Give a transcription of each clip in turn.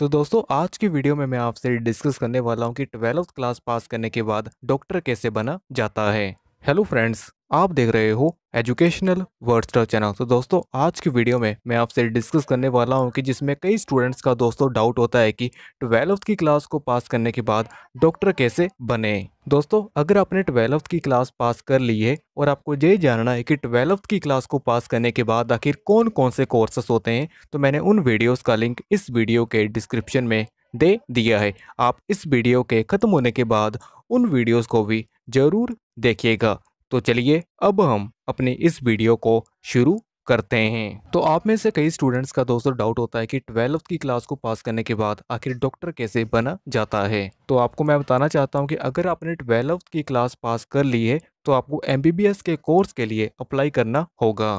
तो दोस्तों आज की वीडियो में मैं आपसे डिस्कस करने वाला हूँ कि ट्वेल्थ क्लास पास करने के बाद डॉक्टर कैसे बना जाता है हेलो फ्रेंड्स आप देख रहे हो एजुकेशनल वर्डस्टर चैनल तो दोस्तों आज की वीडियो में मैं आपसे डिस्कस करने वाला हूं कि जिसमें कई स्टूडेंट्स का दोस्तों डाउट होता है कि ट्वेल्थ की क्लास को पास करने के बाद डॉक्टर कैसे बने दोस्तों अगर आपने ट्वेल्थ की क्लास पास कर ली है और आपको ये जानना है कि ट्वेल्थ की क्लास को पास करने के बाद आखिर कौन कौन से कोर्सेस होते हैं तो मैंने उन वीडियोज़ का लिंक इस वीडियो के डिस्क्रिप्शन में दे दिया है आप इस वीडियो के ख़त्म होने के बाद उन वीडियोज़ को भी ज़रूर देखिएगा तो चलिए अब हम अपने इस वीडियो को शुरू करते हैं तो आप में से कई स्टूडेंट्स का दोस्तों डाउट होता है कि ट्वेल्थ की क्लास को पास करने के बाद आखिर डॉक्टर कैसे बना जाता है तो आपको मैं बताना चाहता हूं कि अगर आपने ट्वेल्थ की क्लास पास कर ली है तो आपको एम के कोर्स के लिए अप्लाई करना होगा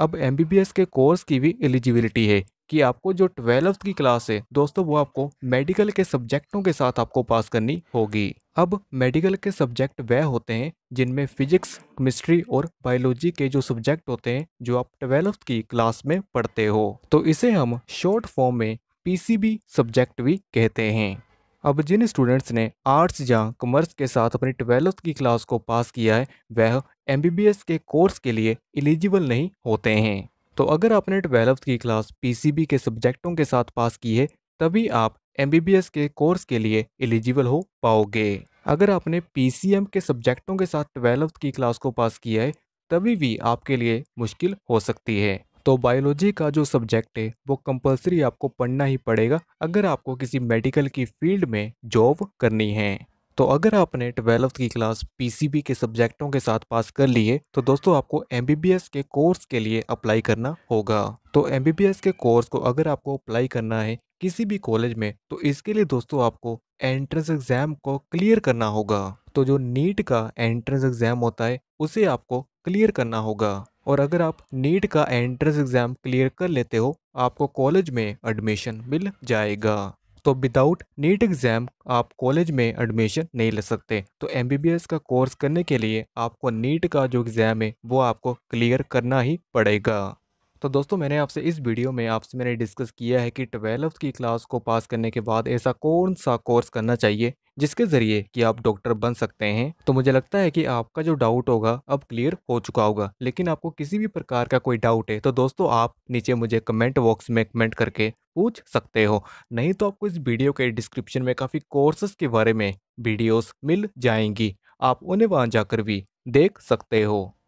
अब एम के कोर्स की भी एलिजिबिलिटी है कि आपको जो ट्वेल्थ की क्लास है दोस्तों वो आपको मेडिकल के सब्जेक्टों के साथ आपको पास करनी होगी अब मेडिकल के सब्जेक्ट वह होते हैं जिनमें फिजिक्स केमिस्ट्री और बायोलॉजी के जो सब्जेक्ट होते हैं जो आप ट्वेल्थ की क्लास में पढ़ते हो तो इसे हम शॉर्ट फॉर्म में पीसीबी सब्जेक्ट भी कहते हैं अब जिन स्टूडेंट्स ने आर्ट्स या कॉमर्स के साथ अपनी ट्वेल्थ की क्लास को पास किया है वह एम के कोर्स के लिए एलिजिबल नहीं होते हैं तो अगर आपने ट्वेल्थ की क्लास पीसीबी के सब्जेक्टों के साथ पास की है तभी आप एम के कोर्स के लिए एलिजिबल हो पाओगे अगर आपने पी के सब्जेक्टों के साथ ट्वेल्थ की क्लास को पास किया है तभी भी आपके लिए मुश्किल हो सकती है तो बायोलॉजी का जो सब्जेक्ट है वो कंपलसरी आपको पढ़ना ही पड़ेगा अगर आपको किसी मेडिकल की फील्ड में जॉब करनी है तो अगर आपने ट्वेल्थ की क्लास पीसीबी के सब्जेक्टों के साथ पास कर लिए तो दोस्तों आपको एमबीबीएस के कोर्स के लिए अप्लाई करना होगा तो एमबीबीएस के कोर्स को अगर आपको अप्लाई करना है किसी भी कॉलेज में तो इसके लिए दोस्तों आपको एंट्रेंस एग्जाम को क्लियर करना होगा तो जो नीट का एंट्रेंस एग्जाम होता है उसे आपको क्लियर करना होगा और अगर आप नीट का एंट्रेंस एग्ज़ाम क्लियर कर लेते हो आपको कॉलेज में एडमिशन मिल जाएगा तो विदाउट नीट एग्ज़ाम आप कॉलेज में एडमिशन नहीं ले सकते तो एम का कोर्स करने के लिए आपको नीट का जो एग्ज़ाम है वो आपको क्लियर करना ही पड़ेगा तो दोस्तों मैंने आपसे इस वीडियो में आपसे मैंने डिस्कस किया है कि ट्वेल्थ की क्लास को पास करने के बाद ऐसा कौन सा कोर्स करना चाहिए जिसके ज़रिए कि आप डॉक्टर बन सकते हैं तो मुझे लगता है कि आपका जो डाउट होगा अब क्लियर हो चुका होगा लेकिन आपको किसी भी प्रकार का कोई डाउट है तो दोस्तों आप नीचे मुझे कमेंट बॉक्स में कमेंट करके पूछ सकते हो नहीं तो आपको इस वीडियो के डिस्क्रिप्शन में काफ़ी कोर्सेस के बारे में वीडियोस मिल जाएंगी आप उन्हें वहाँ जाकर भी देख सकते हो